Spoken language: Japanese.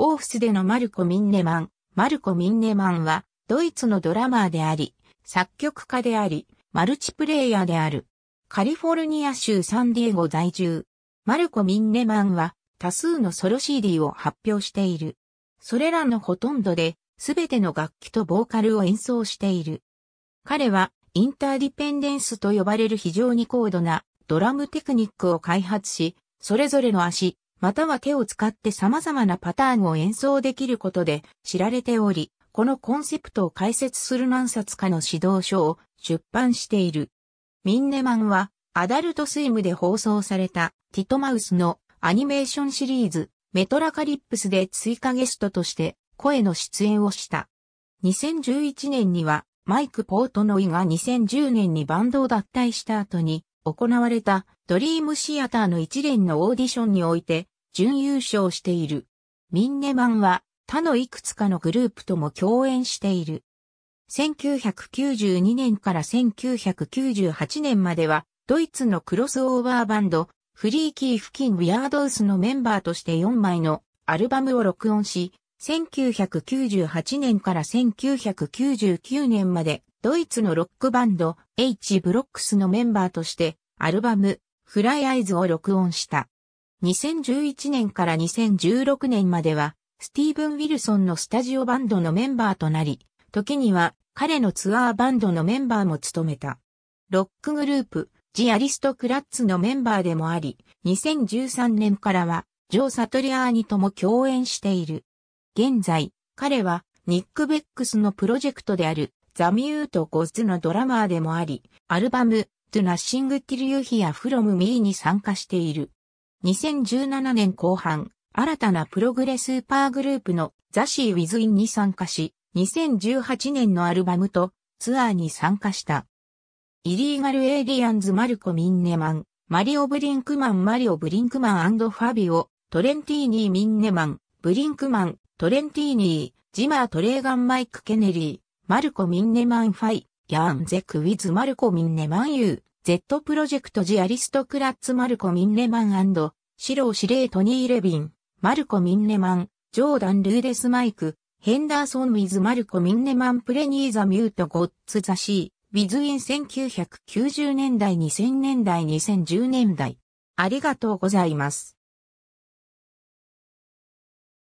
オーフスでのマルコ・ミンネマン。マルコ・ミンネマンは、ドイツのドラマーであり、作曲家であり、マルチプレイヤーである。カリフォルニア州サンディエゴ在住。マルコ・ミンネマンは、多数のソロ CD を発表している。それらのほとんどで、すべての楽器とボーカルを演奏している。彼は、インターディペンデンスと呼ばれる非常に高度なドラムテクニックを開発し、それぞれの足、または手を使って様々なパターンを演奏できることで知られており、このコンセプトを解説する何冊かの指導書を出版している。ミンネマンはアダルトスイムで放送されたティトマウスのアニメーションシリーズメトラカリップスで追加ゲストとして声の出演をした。2011年にはマイク・ポートノイが2010年にバンドを脱退した後に行われたドリームシアターの一連のオーディションにおいて準優勝している。ミンネマンは他のいくつかのグループとも共演している。1992年から1998年までは、ドイツのクロスオーバーバンド、フリーキー付近ウィアードウスのメンバーとして4枚のアルバムを録音し、1998年から1999年まで、ドイツのロックバンド、H ブロックスのメンバーとして、アルバム、フライアイズを録音した。2011年から2016年までは、スティーブン・ウィルソンのスタジオバンドのメンバーとなり、時には彼のツアーバンドのメンバーも務めた。ロックグループ、ジ・アリストクラッツのメンバーでもあり、2013年からは、ジョー・サトリアーニとも共演している。現在、彼は、ニック・ベックスのプロジェクトである、ザ・ミュート・ゴッズのドラマーでもあり、アルバム、トゥ・ナッシング・ティル・ユヒア・フロム・ミーに参加している。2017年後半、新たなプログレスーパーグループのザシー・ウィズ・インに参加し、2018年のアルバムとツアーに参加した。イリーガル・エイリアンズ・マルコ・ミンネマン、マリオ・ブリンクマン、マリオ・ブリンクマンファビオ、トレンティーニー・ミンネマン、ブリンクマン、トレンティーニー、ジマー・トレーガン・マイク・ケネリー、マルコ・ミンネマン・ファイ、ギャーン・ゼク・ウィズ・マルコ・ミンネマン・ユー、Z プロジェクトジアリストクラッツ・マルコ・ミンネマンシローレ令トニー・レビン、マルコ・ミンネマン、ジョーダン・ルーデス・マイク、ヘンダーソン・ウィズ・マルコ・ミンネマン・プレニー・ザ・ミュート・ゴッツ・ザ・シー、ビズ・イン1990年代2000年代2010年代。ありがとうございます。